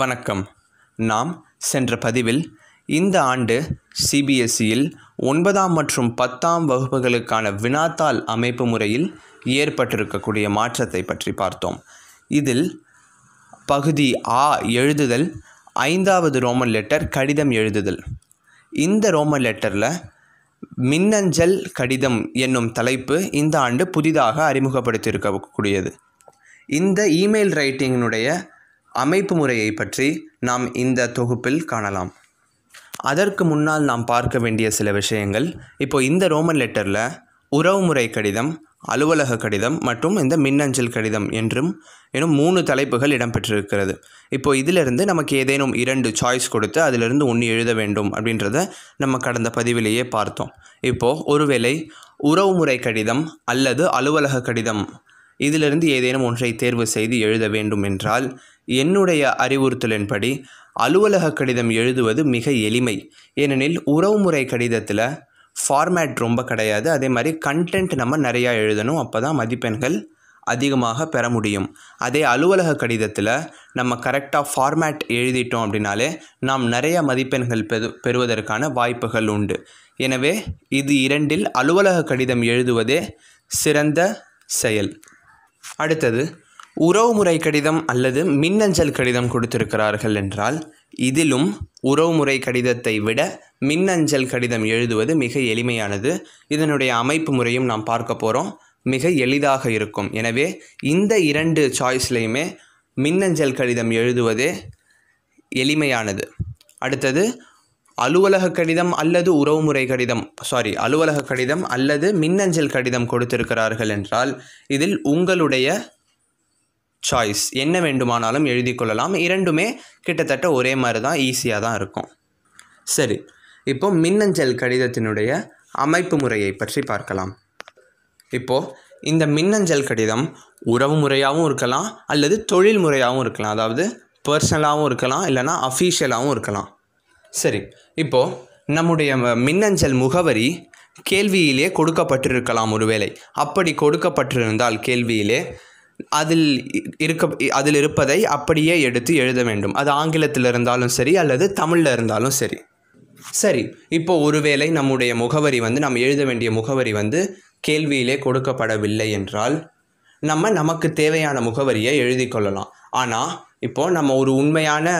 வணக்கம் நாம் சென்ற பதிவில் இந்த ஆண்டு சிபிஎஸ்சியில் ஒன்பதாம் மற்றும் பத்தாம் வகுப்புகளுக்கான வினாத்தாள் அமைப்பு முறையில் ஏற்பட்டிருக்கக்கூடிய மாற்றத்தை பற்றி பார்த்தோம் இதில் பகுதி ஆ எழுதுதல் ஐந்தாவது ரோமன் லெட்டர் கடிதம் எழுதுதல் இந்த ரோமன் லெட்டரில் மின்னஞ்சல் கடிதம் என்னும் தலைப்பு இந்த ஆண்டு புதிதாக அறிமுகப்படுத்தியிருக்கக்கூடியது இந்த இமெயில் ரைட்டிங்கினுடைய அமைப்பு முறையை பற்றி நாம் இந்த தொகுப்பில் காணலாம் அதற்கு முன்னால் நாம் பார்க்க வேண்டிய சில விஷயங்கள் இப்போ இந்த ரோமன் லெட்டரில் உறவுமுறை கடிதம் அலுவலக கடிதம் மற்றும் இந்த மின்னஞ்சல் கடிதம் என்றும் எனும் மூணு தலைப்புகள் இடம்பெற்றிருக்கிறது இப்போ இதிலிருந்து நமக்கு ஏதேனும் இரண்டு சாய்ஸ் கொடுத்து அதிலிருந்து ஒன்று எழுத வேண்டும் அப்படின்றத நம்ம கடந்த பதிவிலேயே பார்த்தோம் இப்போது ஒருவேளை உறவுமுறை கடிதம் அல்லது அலுவலக கடிதம் இதிலிருந்து ஏதேனும் ஒன்றை தேர்வு செய்து எழுத வேண்டும் என்றால் என்னுடைய அறிவுறுத்தலின்படி அலுவலக கடிதம் எழுதுவது மிக எளிமை ஏனெனில் உறவுமுறை கடிதத்தில் ஃபார்மேட் ரொம்ப கிடையாது அதே மாதிரி கண்டென்ட் நம்ம நிறையா எழுதணும் அப்போ தான் மதிப்பெண்கள் அதிகமாக பெற முடியும் அதே அலுவலக கடிதத்தில் நம்ம கரெக்டாக ஃபார்மேட் எழுதிட்டோம் அப்படின்னாலே நாம் நிறைய மதிப்பெண்கள் பெறு பெறுவதற்கான வாய்ப்புகள் உண்டு எனவே இது இரண்டில் அலுவலக கடிதம் எழுதுவதே சிறந்த செயல் அடுத்தது உறவுமுறை கடிதம் அல்லது மின்னஞ்சல் கடிதம் கொடுத்திருக்கிறார்கள் என்றால் இதிலும் உறவுமுறை கடிதத்தை விட மின்னஞ்சல் கடிதம் எழுதுவது மிக எளிமையானது இதனுடைய அமைப்பு முறையும் நாம் பார்க்க போகிறோம் மிக எளிதாக இருக்கும் எனவே இந்த இரண்டு சாய்ஸ்லேயுமே மின்னஞ்சல் கடிதம் எழுதுவதே எளிமையானது அடுத்தது அலுவலக கடிதம் அல்லது உறவுமுறை கடிதம் சாரி அலுவலக கடிதம் அல்லது மின்னஞ்சல் கடிதம் கொடுத்திருக்கிறார்கள் என்றால் இதில் உங்களுடைய சாய்ஸ் என்ன வேண்டுமானாலும் எழுதி கொள்ளலாம் இரண்டுமே கிட்டத்தட்ட ஒரே மாதிரி தான் ஈஸியாக தான் இருக்கும் சரி இப்போ மின்னஞ்சல் கடிதத்தினுடைய அமைப்பு முறையை பற்றி பார்க்கலாம் இப்போது இந்த மின்னஞ்சல் கடிதம் உறவு முறையாகவும் இருக்கலாம் அல்லது தொழில் முறையாகவும் இருக்கலாம் அதாவது பர்சனலாகவும் இருக்கலாம் இல்லைனா அஃபீஷியலாகவும் இருக்கலாம் சரி இப்போது நம்முடைய மின்னஞ்சல் முகவரி கேள்வியிலே கொடுக்கப்பட்டிருக்கலாம் ஒருவேளை அப்படி கொடுக்கப்பட்டிருந்தால் கேள்வியிலே அதில் இருக்க அதில் இருப்பதை அப்படியே எடுத்து எழுத வேண்டும் அது ஆங்கிலத்தில் இருந்தாலும் சரி அல்லது தமிழில் இருந்தாலும் சரி சரி இப்போ ஒருவேளை நம்முடைய முகவரி வந்து நம்ம எழுத வேண்டிய முகவரி வந்து கேள்வியிலே கொடுக்கப்படவில்லை என்றால் நம்ம நமக்கு தேவையான முகவரியை எழுதி கொள்ளலாம் ஆனால் இப்போது நம்ம ஒரு உண்மையான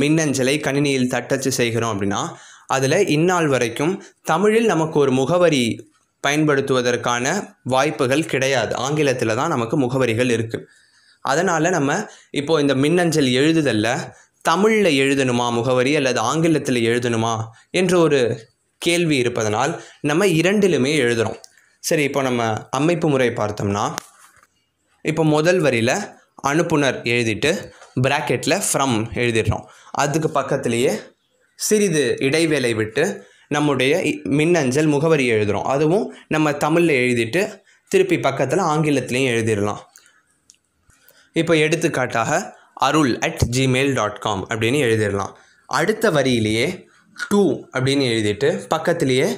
மின்னஞ்சலை கணினியில் தட்டச்சு செய்கிறோம் அப்படின்னா அதில் இந்நாள் வரைக்கும் தமிழில் நமக்கு ஒரு முகவரி பயன்படுத்துவதற்கான வாய்ப்புகள் கிடையாது ஆங்கிலத்தில் தான் நமக்கு முகவரிகள் இருக்குது அதனால் நம்ம இப்போது இந்த மின்னஞ்சல் எழுதுதலில் தமிழில் எழுதணுமா முகவரி அல்லது ஆங்கிலத்தில் எழுதணுமா என்ற ஒரு கேள்வி இருப்பதனால் நம்ம இரண்டிலுமே எழுதுகிறோம் சரி இப்போ நம்ம அமைப்பு முறை பார்த்தோம்னா இப்போ முதல் வரியில் அனுப்புனர் எழுதிட்டு ப்ராக்கெட்டில் ஃப்ரம் எழுதிடுறோம் அதுக்கு பக்கத்துலேயே சிறிது இடைவேளை விட்டு நம்முடைய மின்னஞ்சல் முகவரி எழுதுகிறோம் அதுவும் நம்ம தமிழில் எழுதிட்டு திருப்பி பக்கத்தில் ஆங்கிலத்திலையும் எழுதிடலாம் இப்போ எடுத்துக்காட்டாக Arul at Gmail dot com அப்படின்னு எழுதிடலாம் அடுத்த வரியிலேயே டூ அப்படின்னு எழுதிட்டு பக்கத்துலேயே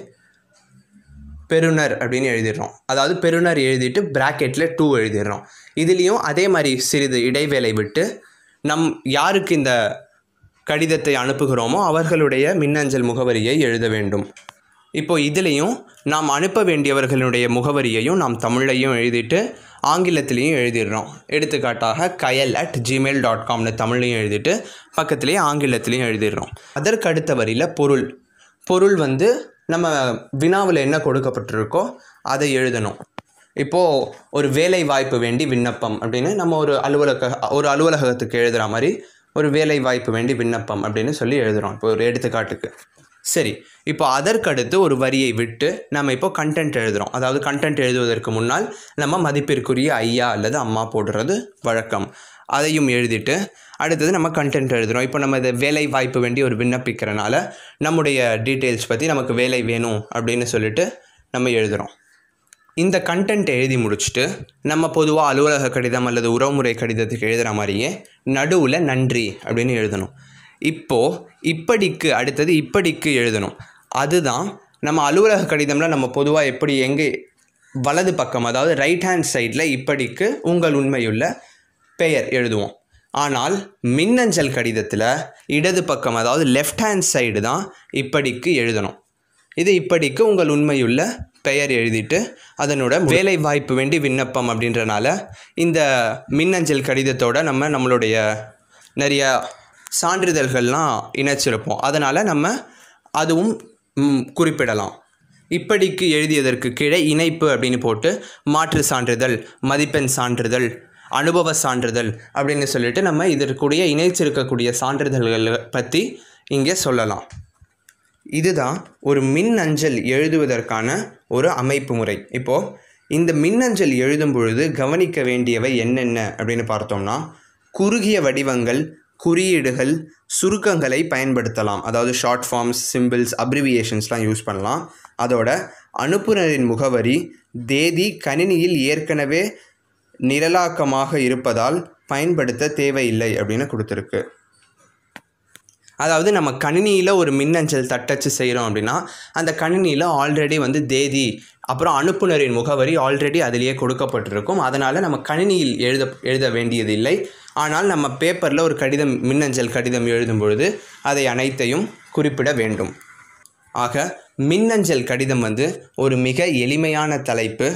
பெருனர் அப்படின்னு எழுதிடுறோம் அதாவது பெருனர் எழுதிட்டு ப்ராக்கெட்டில் டூ எழுதிடுறோம் இதுலேயும் அதே மாதிரி சிறிது இடைவேளை விட்டு நம் யாருக்கு இந்த கடிதத்தை அனுப்புகிறோமோ அவர்களுடைய மின்னஞ்சல் முகவரியை எழுத வேண்டும் இப்போ இதுலேயும் நாம் அனுப்ப வேண்டியவர்களுடைய முகவரியையும் நாம் தமிழ்லையும் எழுதிட்டு ஆங்கிலத்திலையும் எழுதிடுறோம் எடுத்துக்காட்டாக கயல் அட் ஜிமெயில் டாட் காம்னு தமிழ்லையும் எழுதிட்டு பக்கத்துலேயே ஆங்கிலத்திலையும் எழுதிடுறோம் அதற்கு அடுத்த வரியில் பொருள் பொருள் வந்து நம்ம வினாவில் என்ன கொடுக்கப்பட்டிருக்கோ அதை எழுதணும் இப்போது ஒரு வேலை வாய்ப்பு வேண்டி விண்ணப்பம் அப்படின்னு நம்ம ஒரு அலுவலக ஒரு அலுவலகத்துக்கு எழுதுகிற மாதிரி ஒரு வேலை வாய்ப்பு வேண்டி விண்ணப்பம் அப்படின்னு சொல்லி எழுதுகிறோம் இப்போ ஒரு எடுத்துக்காட்டுக்கு சரி இப்போ அதற்கடுத்து ஒரு வரியை விட்டு நம்ம இப்போ கண்டென்ட் எழுதுகிறோம் அதாவது கண்டென்ட் எழுதுவதற்கு முன்னால் நம்ம மதிப்பிற்குரிய ஐயா அல்லது அம்மா போடுறது வழக்கம் அதையும் எழுதிட்டு அடுத்தது நம்ம கண்டென்ட் எழுதுகிறோம் இப்போ நம்ம இதை வேலை வாய்ப்பு வேண்டி ஒரு விண்ணப்பிக்கிறனால நம்முடைய டீட்டெயில்ஸ் பற்றி நமக்கு வேலை வேணும் அப்படின்னு சொல்லிட்டு நம்ம எழுதுகிறோம் இந்த கண்டென்ட் எழுதி முடிச்சுட்டு நம்ம பொதுவாக அலுவலக கடிதம் அல்லது உறவுமுறை கடிதத்துக்கு எழுதுகிற மாதிரியே நடுவில் நன்றி அப்படின்னு எழுதணும் இப்போது இப்படிக்கு அடுத்தது இப்படிக்கு எழுதணும் அதுதான் நம்ம அலுவலக கடிதம்லாம் நம்ம பொதுவாக எப்படி எங்கே வலது பக்கம் அதாவது ரைட் ஹேண்ட் சைடில் இப்படிக்கு உங்கள் உண்மையுள்ள பெயர் எழுதுவோம் ஆனால் மின்னஞ்சல் கடிதத்தில் இடது பக்கம் அதாவது லெஃப்ட் ஹேண்ட் சைடு தான் இப்படிக்கு எழுதணும் இது இப்படிக்கு உங்கள் உண்மையுள்ள பெயர் எழுதிட்டு அதனோட வேலை வாய்ப்பு வேண்டி விண்ணப்பம் அப்படின்றனால இந்த மின்னஞ்சல் கடிதத்தோட நம்ம நம்மளுடைய நிறைய சான்றிதழ்கள்லாம் இணைச்சிருப்போம் அதனால் நம்ம அதுவும் குறிப்பிடலாம் இப்படிக்கு எழுதியதற்கு கீழே இணைப்பு அப்படின்னு போட்டு மாற்று சான்றிதழ் மதிப்பெண் சான்றிதழ் அனுபவ சான்றிதழ் அப்படின்னு சொல்லிட்டு நம்ம இதற்குடைய இணைச்சிருக்கக்கூடிய சான்றிதழ்களை பற்றி இங்கே சொல்லலாம் இதுதான் ஒரு மின் அஞ்சல் எழுதுவதற்கான ஒரு அமைப்பு முறை இப்போது இந்த மின்னஞ்சல் எழுதும் பொழுது கவனிக்க வேண்டியவை என்னென்ன அப்படின்னு பார்த்தோம்னா குறுகிய வடிவங்கள் குறியீடுகள் சுருக்கங்களை பயன்படுத்தலாம் அதாவது ஷார்ட் ஃபார்ம்ஸ் சிம்பிள்ஸ் அப்ரிவியேஷன்ஸ்லாம் யூஸ் பண்ணலாம் அதோட அனுப்புநரின் முகவரி தேதி கணினியில் ஏற்கனவே நிரலாக்கமாக இருப்பதால் பயன்படுத்த தேவையில்லை அப்படின்னு கொடுத்துருக்கு அதாவது நம்ம கணினியில் ஒரு மின்னஞ்சல் தட்டச்சு செய்கிறோம் அப்படின்னா அந்த கணினியில் ஆல்ரெடி வந்து தேதி அப்புறம் அனுப்புனரின் முகவரி ஆல்ரெடி அதிலேயே கொடுக்கப்பட்டிருக்கும் அதனால் நம்ம கணினியில் எழுத எழுத வேண்டியதில்லை ஆனால் நம்ம பேப்பரில் ஒரு கடிதம் மின்னஞ்சல் கடிதம் எழுதும் பொழுது அதை அனைத்தையும் குறிப்பிட வேண்டும் ஆக மின்னஞ்சல் கடிதம் வந்து ஒரு மிக எளிமையான தலைப்பு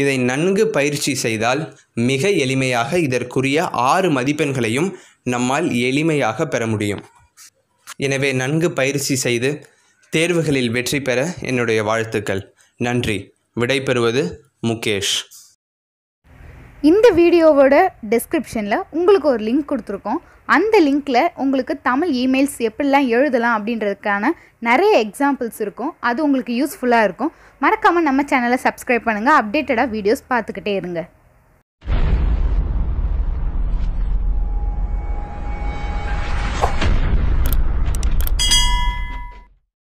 இதை நன்கு பயிற்சி செய்தால் மிக எளிமையாக இதற்குரிய ஆறு மதிப்பெண்களையும் நம்மால் எளிமையாக பெற முடியும் எனவே நன்கு பயிற்சி செய்து தேர்வுகளில் வெற்றி பெற என்னுடைய வாழ்த்துக்கள் நன்றி விடைபெறுவது முகேஷ் இந்த வீடியோவோட டிஸ்கிரிப்ஷனில் உங்களுக்கு ஒரு லிங்க் கொடுத்துருக்கோம் அந்த லிங்க்கில் உங்களுக்கு தமிழ் இமெயில்ஸ் எப்படிலாம் எழுதலாம் அப்படின்றதுக்கான நிறைய எக்ஸாம்பிள்ஸ் இருக்கும் அது உங்களுக்கு யூஸ்ஃபுல்லாக இருக்கும் மறக்காமல் நம்ம சேனலை சப்ஸ்கிரைப் பண்ணுங்கள் அப்டேட்டடாக வீடியோஸ் பார்த்துக்கிட்டே இருங்க